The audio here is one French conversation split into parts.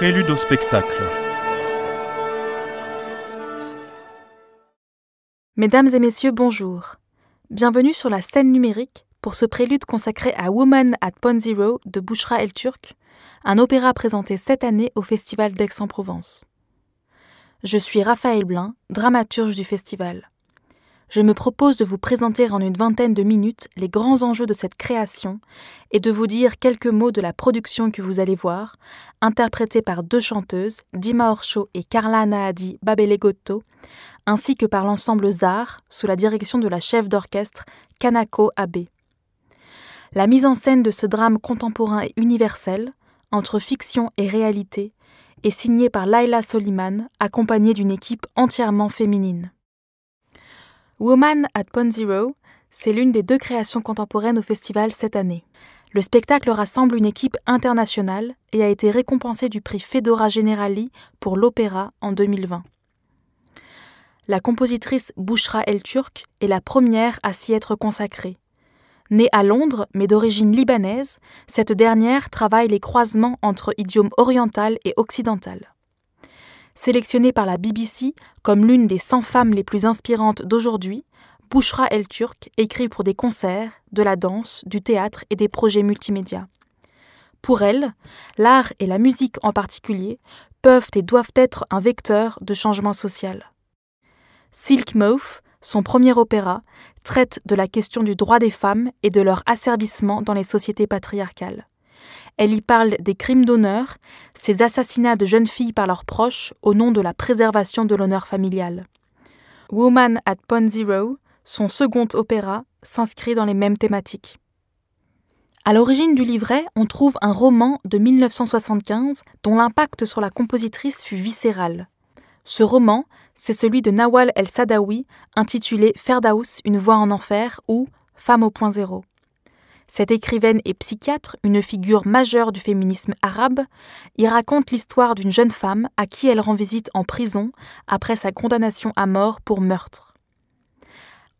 Prélude au spectacle. Mesdames et messieurs, bonjour. Bienvenue sur la scène numérique pour ce prélude consacré à Woman at Pond Zero de Bouchra El Turc, un opéra présenté cette année au Festival d'Aix-en-Provence. Je suis Raphaël Blin, dramaturge du festival je me propose de vous présenter en une vingtaine de minutes les grands enjeux de cette création et de vous dire quelques mots de la production que vous allez voir, interprétée par deux chanteuses, Dima Orcho et Carla Naadi Babelegotto, ainsi que par l'ensemble ZAR, sous la direction de la chef d'orchestre Kanako Abe. La mise en scène de ce drame contemporain et universel, entre fiction et réalité, est signée par Laila Soliman, accompagnée d'une équipe entièrement féminine. Woman at Pond Zero, c'est l'une des deux créations contemporaines au festival cette année. Le spectacle rassemble une équipe internationale et a été récompensé du prix Fedora Generali pour l'opéra en 2020. La compositrice Bouchra El Turk est la première à s'y être consacrée. Née à Londres, mais d'origine libanaise, cette dernière travaille les croisements entre idiomes oriental et occidental. Sélectionnée par la BBC comme l'une des 100 femmes les plus inspirantes d'aujourd'hui, Bouchra El Turk écrit pour des concerts, de la danse, du théâtre et des projets multimédias. Pour elle, l'art et la musique en particulier peuvent et doivent être un vecteur de changement social. Silk Mouth, son premier opéra, traite de la question du droit des femmes et de leur asservissement dans les sociétés patriarcales. Elle y parle des crimes d'honneur, ces assassinats de jeunes filles par leurs proches au nom de la préservation de l'honneur familial. Woman at Point Zero, son second opéra, s'inscrit dans les mêmes thématiques. À l'origine du livret, on trouve un roman de 1975 dont l'impact sur la compositrice fut viscéral. Ce roman, c'est celui de Nawal El Sadawi, intitulé Ferdaous, une voix en enfer ou Femme au point zéro. Cette écrivaine et psychiatre, une figure majeure du féminisme arabe, y raconte l'histoire d'une jeune femme à qui elle rend visite en prison après sa condamnation à mort pour meurtre.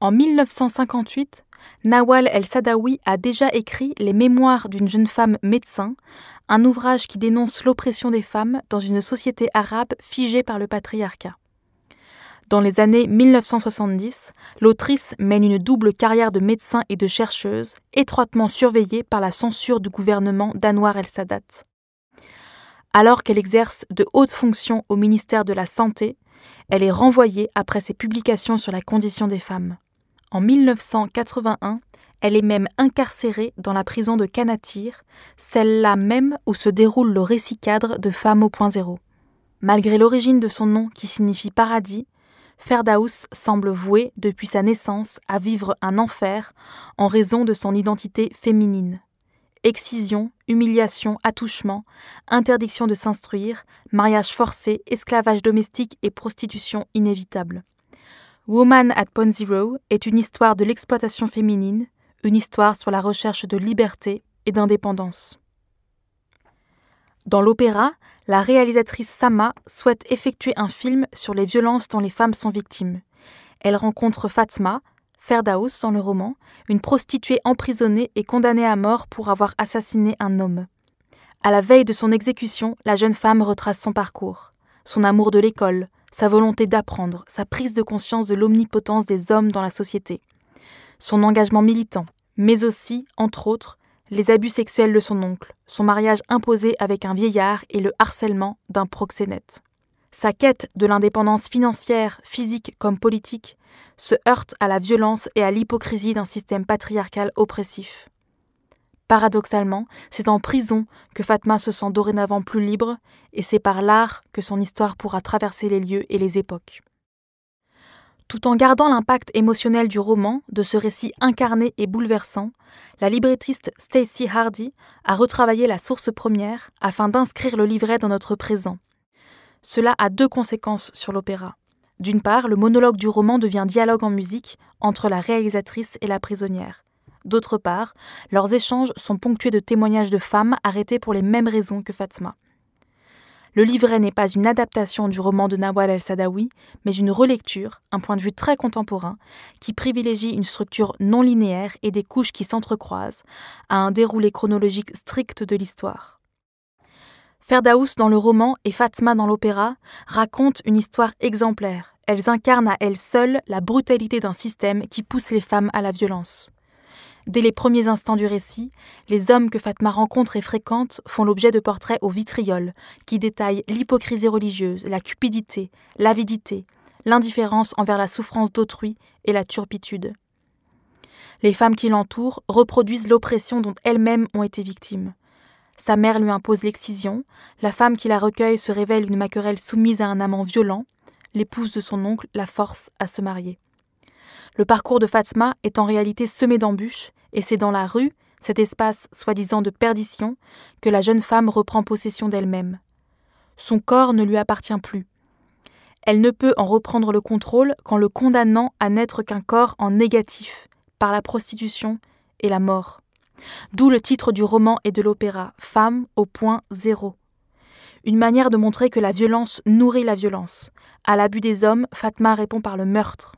En 1958, Nawal el-Sadawi a déjà écrit Les Mémoires d'une jeune femme médecin, un ouvrage qui dénonce l'oppression des femmes dans une société arabe figée par le patriarcat. Dans les années 1970, l'autrice mène une double carrière de médecin et de chercheuse, étroitement surveillée par la censure du gouvernement d'Anwar el-Sadat. Alors qu'elle exerce de hautes fonctions au ministère de la Santé, elle est renvoyée après ses publications sur la condition des femmes. En 1981, elle est même incarcérée dans la prison de Kanatir, celle-là même où se déroule le récit cadre de Femmes au point zéro. Malgré l'origine de son nom qui signifie paradis, Ferdaus semble voué, depuis sa naissance, à vivre un enfer en raison de son identité féminine. Excision, humiliation, attouchement, interdiction de s'instruire, mariage forcé, esclavage domestique et prostitution inévitable. Woman at Point Zero est une histoire de l'exploitation féminine, une histoire sur la recherche de liberté et d'indépendance. Dans l'opéra, la réalisatrice Sama souhaite effectuer un film sur les violences dont les femmes sont victimes. Elle rencontre Fatma, Ferdaus dans le roman, une prostituée emprisonnée et condamnée à mort pour avoir assassiné un homme. À la veille de son exécution, la jeune femme retrace son parcours, son amour de l'école, sa volonté d'apprendre, sa prise de conscience de l'omnipotence des hommes dans la société, son engagement militant, mais aussi, entre autres, les abus sexuels de son oncle, son mariage imposé avec un vieillard et le harcèlement d'un proxénète. Sa quête de l'indépendance financière, physique comme politique, se heurte à la violence et à l'hypocrisie d'un système patriarcal oppressif. Paradoxalement, c'est en prison que Fatma se sent dorénavant plus libre, et c'est par l'art que son histoire pourra traverser les lieux et les époques. Tout en gardant l'impact émotionnel du roman, de ce récit incarné et bouleversant, la librettiste Stacy Hardy a retravaillé la source première afin d'inscrire le livret dans notre présent. Cela a deux conséquences sur l'opéra. D'une part, le monologue du roman devient dialogue en musique entre la réalisatrice et la prisonnière. D'autre part, leurs échanges sont ponctués de témoignages de femmes arrêtées pour les mêmes raisons que Fatma. Le livret n'est pas une adaptation du roman de Nawal el-Sadawi, mais une relecture, un point de vue très contemporain, qui privilégie une structure non linéaire et des couches qui s'entrecroisent, à un déroulé chronologique strict de l'histoire. Ferdaous dans le roman et Fatma dans l'opéra racontent une histoire exemplaire. Elles incarnent à elles seules la brutalité d'un système qui pousse les femmes à la violence. Dès les premiers instants du récit, les hommes que Fatma rencontre et fréquente font l'objet de portraits au vitriol, qui détaillent l'hypocrisie religieuse, la cupidité, l'avidité, l'indifférence envers la souffrance d'autrui et la turpitude. Les femmes qui l'entourent reproduisent l'oppression dont elles-mêmes ont été victimes. Sa mère lui impose l'excision, la femme qui la recueille se révèle une maquerelle soumise à un amant violent, l'épouse de son oncle la force à se marier. Le parcours de Fatma est en réalité semé d'embûches, et c'est dans la rue, cet espace soi-disant de perdition, que la jeune femme reprend possession d'elle-même. Son corps ne lui appartient plus. Elle ne peut en reprendre le contrôle qu'en le condamnant à n'être qu'un corps en négatif, par la prostitution et la mort. D'où le titre du roman et de l'opéra, Femme au point zéro. Une manière de montrer que la violence nourrit la violence. À l'abus des hommes, Fatma répond par le meurtre.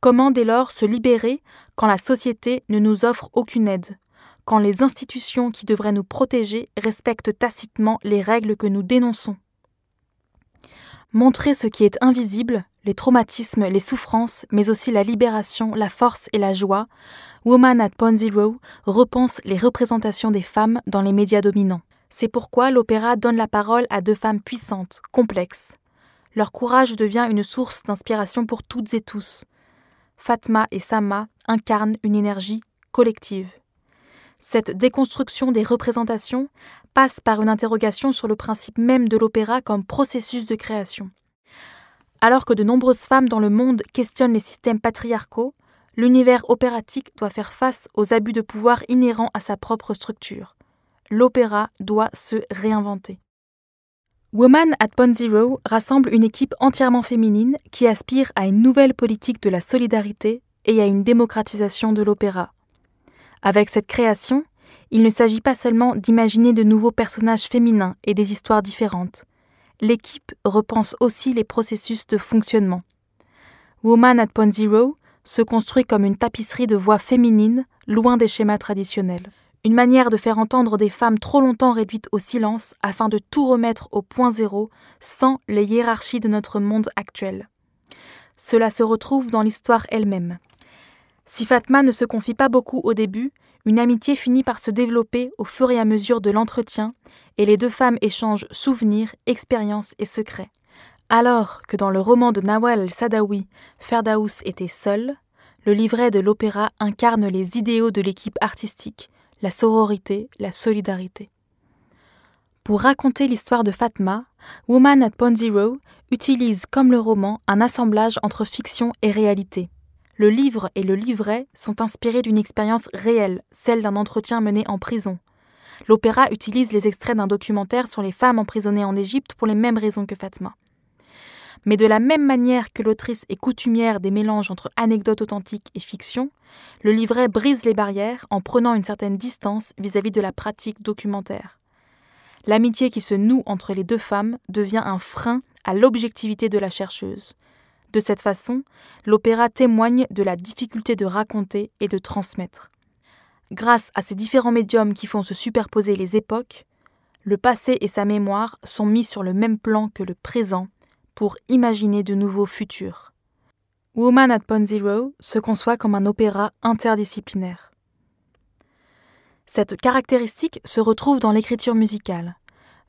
Comment dès lors se libérer quand la société ne nous offre aucune aide, quand les institutions qui devraient nous protéger respectent tacitement les règles que nous dénonçons Montrer ce qui est invisible, les traumatismes, les souffrances, mais aussi la libération, la force et la joie, Woman at Point Zero repense les représentations des femmes dans les médias dominants. C'est pourquoi l'opéra donne la parole à deux femmes puissantes, complexes. Leur courage devient une source d'inspiration pour toutes et tous. Fatma et Sama incarnent une énergie collective. Cette déconstruction des représentations passe par une interrogation sur le principe même de l'opéra comme processus de création. Alors que de nombreuses femmes dans le monde questionnent les systèmes patriarcaux, l'univers opératique doit faire face aux abus de pouvoir inhérents à sa propre structure. L'opéra doit se réinventer. Woman at Point Zero rassemble une équipe entièrement féminine qui aspire à une nouvelle politique de la solidarité et à une démocratisation de l'opéra. Avec cette création, il ne s'agit pas seulement d'imaginer de nouveaux personnages féminins et des histoires différentes. L'équipe repense aussi les processus de fonctionnement. Woman at Point Zero se construit comme une tapisserie de voix féminines loin des schémas traditionnels une manière de faire entendre des femmes trop longtemps réduites au silence afin de tout remettre au point zéro sans les hiérarchies de notre monde actuel. Cela se retrouve dans l'histoire elle-même. Si Fatma ne se confie pas beaucoup au début, une amitié finit par se développer au fur et à mesure de l'entretien, et les deux femmes échangent souvenirs, expériences et secrets. Alors que dans le roman de Nawal el-Sadawi, Ferdaous était seul, le livret de l'opéra incarne les idéaux de l'équipe artistique, la sororité, la solidarité. Pour raconter l'histoire de Fatma, Woman at Point Zero utilise, comme le roman, un assemblage entre fiction et réalité. Le livre et le livret sont inspirés d'une expérience réelle, celle d'un entretien mené en prison. L'opéra utilise les extraits d'un documentaire sur les femmes emprisonnées en Égypte pour les mêmes raisons que Fatma. Mais de la même manière que l'autrice est coutumière des mélanges entre anecdotes authentiques et fiction, le livret brise les barrières en prenant une certaine distance vis-à-vis -vis de la pratique documentaire. L'amitié qui se noue entre les deux femmes devient un frein à l'objectivité de la chercheuse. De cette façon, l'opéra témoigne de la difficulté de raconter et de transmettre. Grâce à ces différents médiums qui font se superposer les époques, le passé et sa mémoire sont mis sur le même plan que le présent pour imaginer de nouveaux futurs. Woman at Point Zero se conçoit comme un opéra interdisciplinaire. Cette caractéristique se retrouve dans l'écriture musicale.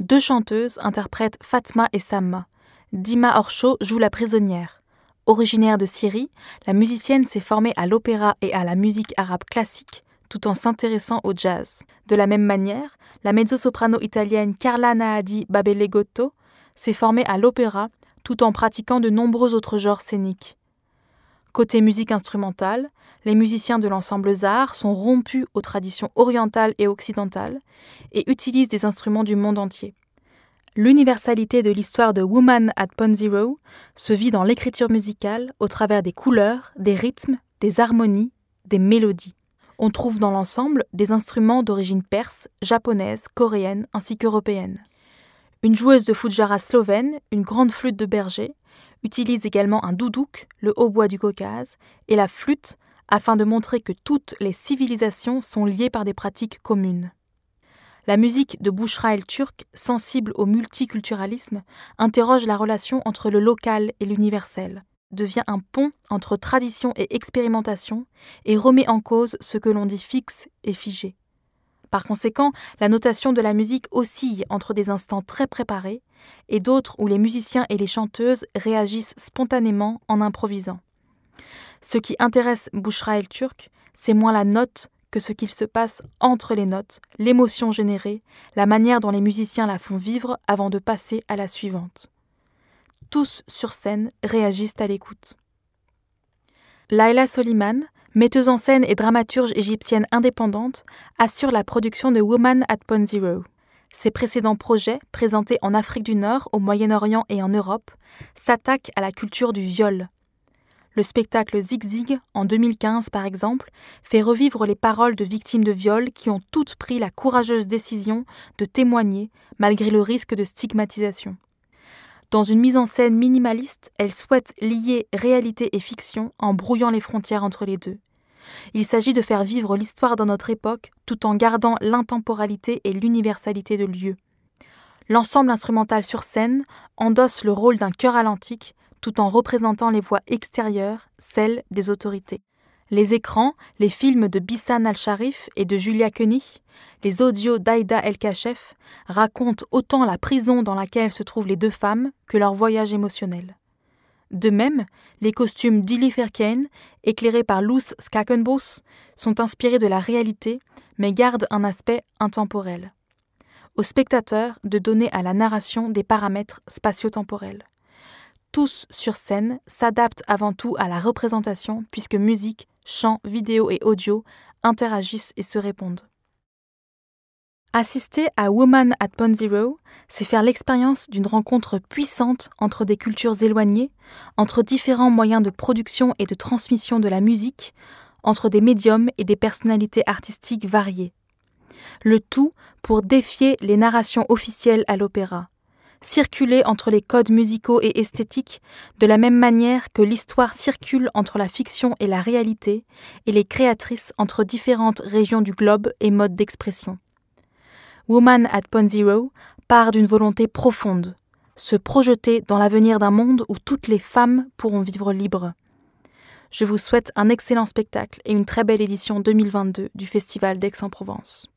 Deux chanteuses interprètent Fatma et Samma. Dima Orcho joue la prisonnière. Originaire de Syrie, la musicienne s'est formée à l'opéra et à la musique arabe classique, tout en s'intéressant au jazz. De la même manière, la mezzo-soprano italienne Carla Naadi Babelegotto s'est formée à l'opéra tout en pratiquant de nombreux autres genres scéniques. Côté musique instrumentale, les musiciens de l'ensemble Zahar sont rompus aux traditions orientales et occidentales et utilisent des instruments du monde entier. L'universalité de l'histoire de Woman at Pond Zero se vit dans l'écriture musicale au travers des couleurs, des rythmes, des harmonies, des mélodies. On trouve dans l'ensemble des instruments d'origine perse, japonaise, coréenne ainsi qu'européenne. Une joueuse de fujara slovène, une grande flûte de berger, utilise également un doudouk, le hautbois du Caucase, et la flûte, afin de montrer que toutes les civilisations sont liées par des pratiques communes. La musique de el turc, sensible au multiculturalisme, interroge la relation entre le local et l'universel, devient un pont entre tradition et expérimentation, et remet en cause ce que l'on dit fixe et figé. Par conséquent, la notation de la musique oscille entre des instants très préparés et d'autres où les musiciens et les chanteuses réagissent spontanément en improvisant. Ce qui intéresse Bouchra el Turc, c'est moins la note que ce qu'il se passe entre les notes, l'émotion générée, la manière dont les musiciens la font vivre avant de passer à la suivante. Tous sur scène réagissent à l'écoute. Laila Soliman, metteuse en scène et dramaturge égyptienne indépendante, assure la production de Woman at Point Zero. Ses précédents projets, présentés en Afrique du Nord, au Moyen-Orient et en Europe, s'attaquent à la culture du viol. Le spectacle Zig Zig, en 2015 par exemple, fait revivre les paroles de victimes de viol qui ont toutes pris la courageuse décision de témoigner malgré le risque de stigmatisation. Dans une mise en scène minimaliste, elle souhaite lier réalité et fiction en brouillant les frontières entre les deux. Il s'agit de faire vivre l'histoire dans notre époque tout en gardant l'intemporalité et l'universalité de lieu. L'ensemble instrumental sur scène endosse le rôle d'un cœur à l'antique tout en représentant les voix extérieures, celles des autorités. Les écrans, les films de Bissan al-Sharif et de Julia Koenig, les audios d'Aïda El-Kachef racontent autant la prison dans laquelle se trouvent les deux femmes que leur voyage émotionnel. De même, les costumes d'Illy Ferken, éclairés par Luz Skakenbos, sont inspirés de la réalité, mais gardent un aspect intemporel. Au spectateur de donner à la narration des paramètres spatio-temporels. Tous sur scène s'adaptent avant tout à la représentation, puisque musique, chant, vidéo et audio interagissent et se répondent. Assister à Woman at Pond Zero, c'est faire l'expérience d'une rencontre puissante entre des cultures éloignées, entre différents moyens de production et de transmission de la musique, entre des médiums et des personnalités artistiques variées. Le tout pour défier les narrations officielles à l'opéra, circuler entre les codes musicaux et esthétiques de la même manière que l'histoire circule entre la fiction et la réalité, et les créatrices entre différentes régions du globe et modes d'expression. Woman at Point Zero part d'une volonté profonde, se projeter dans l'avenir d'un monde où toutes les femmes pourront vivre libres. Je vous souhaite un excellent spectacle et une très belle édition 2022 du Festival d'Aix-en-Provence.